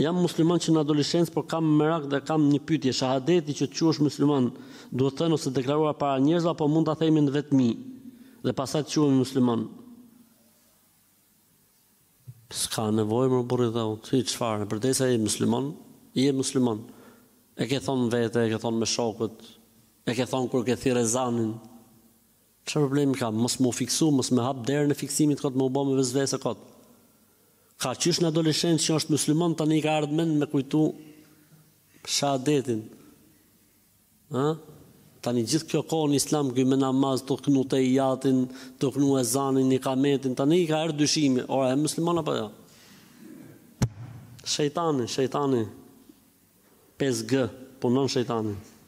jam musliman që në adolescencë, por kam merak dhe kam një pytje, shahadeti që të quash musliman, duhet të nëse deklaruar para njerëzë, apo mund të themin në vetëmi, dhe pasat të quemi musliman. Ska nevojë më burri dhe unë, i qëfarë, në përdej se e musliman, i e musliman, e ke thonë vete, e ke thonë me shokët, e ke thonë kur ke thire zanin, që problemi ka, mos më fiksu, mos më hapë derë në fiksimit këtë, më u bo me vëzvese këtë, ka qysh në adoleshen që është musliman tani ka ardhmen me kujtu shadetin ha? tani gjithë kjo kohë në islam kjo me namaz të kënu të i jatin të kënu e zanin, një kametin tani ka erë dyshimi ora e musliman apo ja jo? shëjtani, shëjtani 5G, punon shëjtani